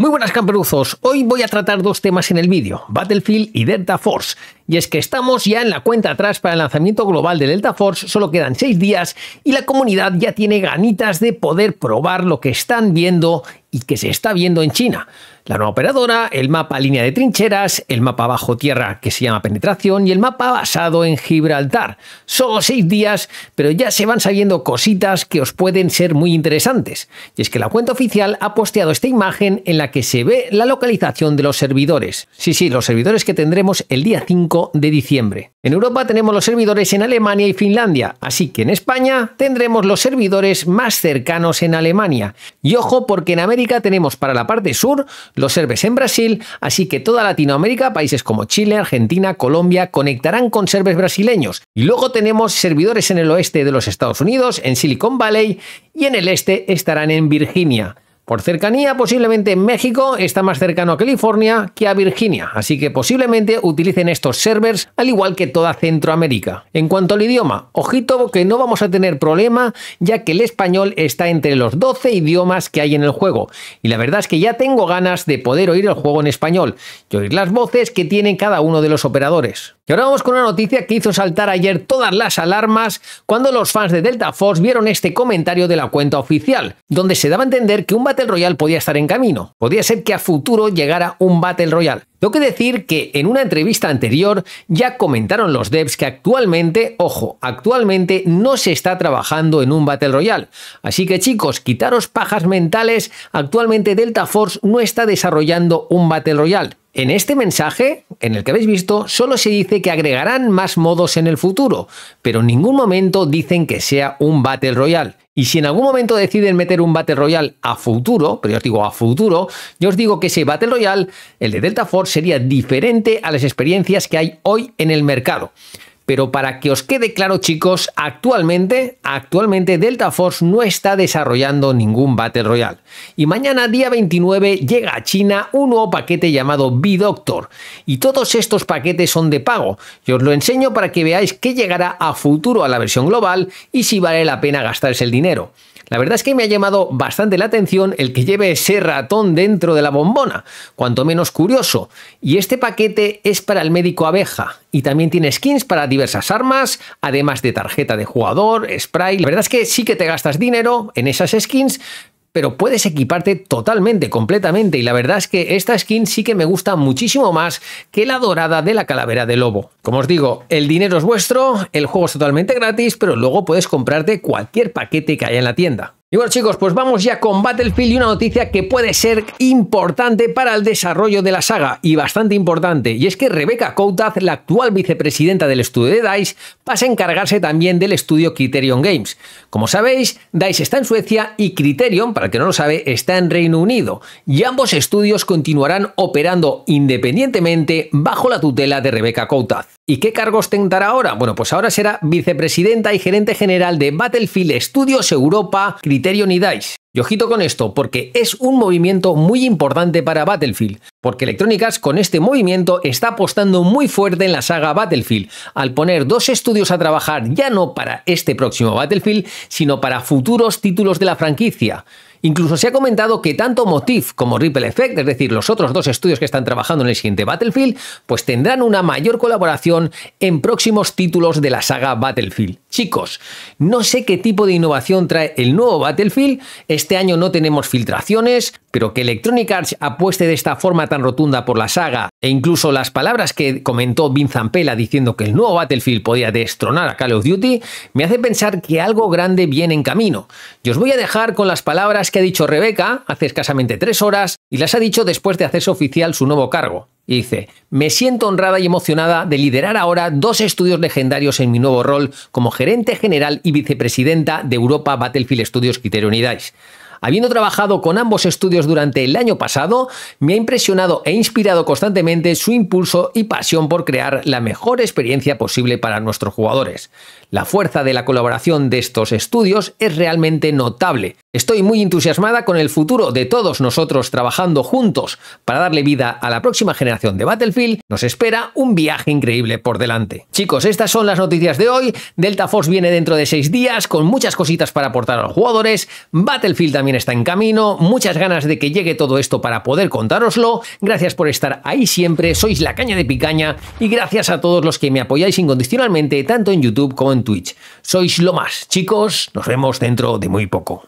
Muy buenas camperuzos, hoy voy a tratar dos temas en el vídeo, Battlefield y Delta Force. Y es que estamos ya en la cuenta atrás para el lanzamiento global del Delta Force, solo quedan 6 días y la comunidad ya tiene ganitas de poder probar lo que están viendo y que se está viendo en China. La nueva operadora, el mapa línea de trincheras, el mapa bajo tierra que se llama penetración y el mapa basado en Gibraltar. Solo seis días, pero ya se van sabiendo cositas que os pueden ser muy interesantes. Y es que la cuenta oficial ha posteado esta imagen en la que se ve la localización de los servidores. Sí, sí, los servidores que tendremos el día 5 de diciembre. En Europa tenemos los servidores en Alemania y Finlandia, así que en España tendremos los servidores más cercanos en Alemania. Y ojo porque en América tenemos para la parte sur los servers en Brasil, así que toda Latinoamérica, países como Chile, Argentina, Colombia, conectarán con servers brasileños. Y luego tenemos servidores en el oeste de los Estados Unidos, en Silicon Valley, y en el este estarán en Virginia. Por cercanía, posiblemente México está más cercano a California que a Virginia, así que posiblemente utilicen estos servers al igual que toda Centroamérica. En cuanto al idioma, ojito que no vamos a tener problema ya que el español está entre los 12 idiomas que hay en el juego. Y la verdad es que ya tengo ganas de poder oír el juego en español y oír las voces que tiene cada uno de los operadores. Y ahora vamos con una noticia que hizo saltar ayer todas las alarmas cuando los fans de Delta Force vieron este comentario de la cuenta oficial, donde se daba a entender que un Battle Royale podía estar en camino. Podía ser que a futuro llegara un Battle Royale. Tengo que decir que en una entrevista anterior ya comentaron los devs que actualmente, ojo, actualmente no se está trabajando en un Battle Royale. Así que chicos, quitaros pajas mentales, actualmente Delta Force no está desarrollando un Battle Royale. En este mensaje, en el que habéis visto, solo se dice que agregarán más modos en el futuro, pero en ningún momento dicen que sea un Battle Royale. Y si en algún momento deciden meter un Battle Royale a futuro, pero yo os digo a futuro, yo os digo que ese Battle Royale, el de Delta Force, sería diferente a las experiencias que hay hoy en el mercado. Pero para que os quede claro, chicos, actualmente, actualmente Delta Force no está desarrollando ningún Battle Royale. Y mañana, día 29, llega a China un nuevo paquete llamado B-Doctor. Y todos estos paquetes son de pago. Yo os lo enseño para que veáis que llegará a futuro a la versión global y si vale la pena gastarse el dinero. La verdad es que me ha llamado bastante la atención el que lleve ese ratón dentro de la bombona, cuanto menos curioso. Y este paquete es para el médico abeja y también tiene skins para diversas armas, además de tarjeta de jugador, spray. La verdad es que sí que te gastas dinero en esas skins, pero puedes equiparte totalmente, completamente. Y la verdad es que esta skin sí que me gusta muchísimo más que la dorada de la calavera de lobo. Como os digo, el dinero es vuestro, el juego es totalmente gratis, pero luego puedes comprarte cualquier paquete que haya en la tienda. Y bueno chicos, pues vamos ya con Battlefield y una noticia que puede ser importante para el desarrollo de la saga y bastante importante. Y es que Rebeca Coutaz, la actual vicepresidenta del estudio de DICE, pasa a encargarse también del estudio Criterion Games. Como sabéis, DICE está en Suecia y Criterion, para el que no lo sabe, está en Reino Unido. Y ambos estudios continuarán operando independientemente bajo la tutela de Rebeca Coutaz. ¿Y qué cargos tendrá ahora? Bueno, pues ahora será vicepresidenta y gerente general de Battlefield Studios Europa, Criterion y ojito con esto, porque es un movimiento muy importante para Battlefield, porque Electronic con este movimiento está apostando muy fuerte en la saga Battlefield, al poner dos estudios a trabajar ya no para este próximo Battlefield, sino para futuros títulos de la franquicia. Incluso se ha comentado que tanto Motif como Ripple Effect, es decir, los otros dos estudios que están trabajando en el siguiente Battlefield, pues tendrán una mayor colaboración en próximos títulos de la saga Battlefield. Chicos, no sé qué tipo de innovación trae el nuevo Battlefield, este año no tenemos filtraciones, pero que Electronic Arts apueste de esta forma tan rotunda por la saga, e incluso las palabras que comentó Vin Zampella diciendo que el nuevo Battlefield podía destronar a Call of Duty, me hace pensar que algo grande viene en camino. Y os voy a dejar con las palabras que ha dicho Rebeca hace escasamente tres horas y las ha dicho después de hacerse oficial su nuevo cargo. Y dice, me siento honrada y emocionada de liderar ahora dos estudios legendarios en mi nuevo rol como gerente general y vicepresidenta de Europa Battlefield Studios Criterion DICE. Habiendo trabajado con ambos estudios durante el año pasado, me ha impresionado e inspirado constantemente su impulso y pasión por crear la mejor experiencia posible para nuestros jugadores. La fuerza de la colaboración de estos estudios es realmente notable. Estoy muy entusiasmada con el futuro de todos nosotros trabajando juntos para darle vida a la próxima generación de Battlefield. Nos espera un viaje increíble por delante. Chicos, estas son las noticias de hoy. Delta Force viene dentro de seis días con muchas cositas para aportar a los jugadores. Battlefield también está en camino, muchas ganas de que llegue todo esto para poder contároslo. Gracias por estar ahí siempre, sois la caña de picaña y gracias a todos los que me apoyáis incondicionalmente tanto en YouTube como en Twitch. Sois lo más, chicos, nos vemos dentro de muy poco.